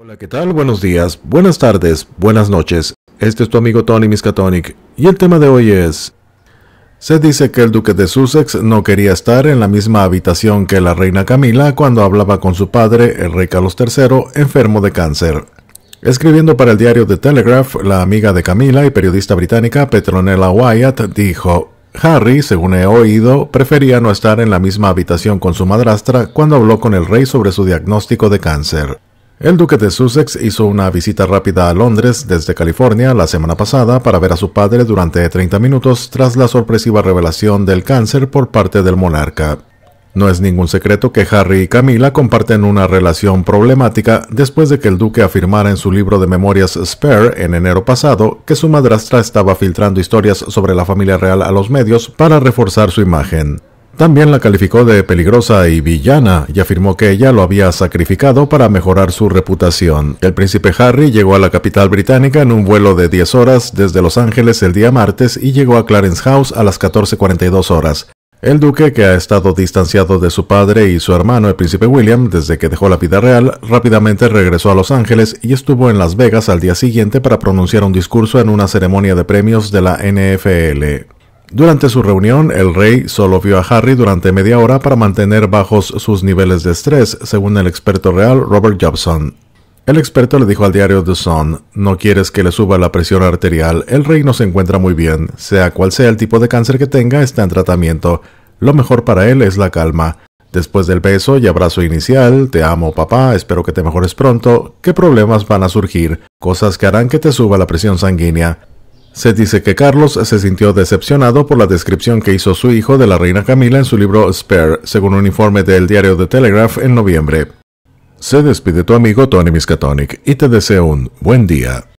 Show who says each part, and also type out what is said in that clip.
Speaker 1: Hola, ¿qué tal? Buenos días, buenas tardes, buenas noches. Este es tu amigo Tony Miskatonic y el tema de hoy es... Se dice que el duque de Sussex no quería estar en la misma habitación que la reina Camila cuando hablaba con su padre, el rey Carlos III, enfermo de cáncer. Escribiendo para el diario The Telegraph, la amiga de Camila y periodista británica Petronella Wyatt dijo, Harry, según he oído, prefería no estar en la misma habitación con su madrastra cuando habló con el rey sobre su diagnóstico de cáncer. El duque de Sussex hizo una visita rápida a Londres desde California la semana pasada para ver a su padre durante 30 minutos tras la sorpresiva revelación del cáncer por parte del monarca. No es ningún secreto que Harry y Camila comparten una relación problemática después de que el duque afirmara en su libro de memorias Spare en enero pasado que su madrastra estaba filtrando historias sobre la familia real a los medios para reforzar su imagen. También la calificó de peligrosa y villana y afirmó que ella lo había sacrificado para mejorar su reputación. El príncipe Harry llegó a la capital británica en un vuelo de 10 horas desde Los Ángeles el día martes y llegó a Clarence House a las 14.42 horas. El duque, que ha estado distanciado de su padre y su hermano, el príncipe William, desde que dejó la vida real, rápidamente regresó a Los Ángeles y estuvo en Las Vegas al día siguiente para pronunciar un discurso en una ceremonia de premios de la NFL. Durante su reunión, el rey solo vio a Harry durante media hora para mantener bajos sus niveles de estrés, según el experto real Robert Jobson. El experto le dijo al diario The Sun, no quieres que le suba la presión arterial, el rey no se encuentra muy bien, sea cual sea el tipo de cáncer que tenga, está en tratamiento, lo mejor para él es la calma. Después del beso y abrazo inicial, te amo papá, espero que te mejores pronto, ¿qué problemas van a surgir? Cosas que harán que te suba la presión sanguínea. Se dice que Carlos se sintió decepcionado por la descripción que hizo su hijo de la reina Camila en su libro Spare, según un informe del diario The Telegraph en noviembre. Se despide tu amigo Tony Miskatonic y te deseo un buen día.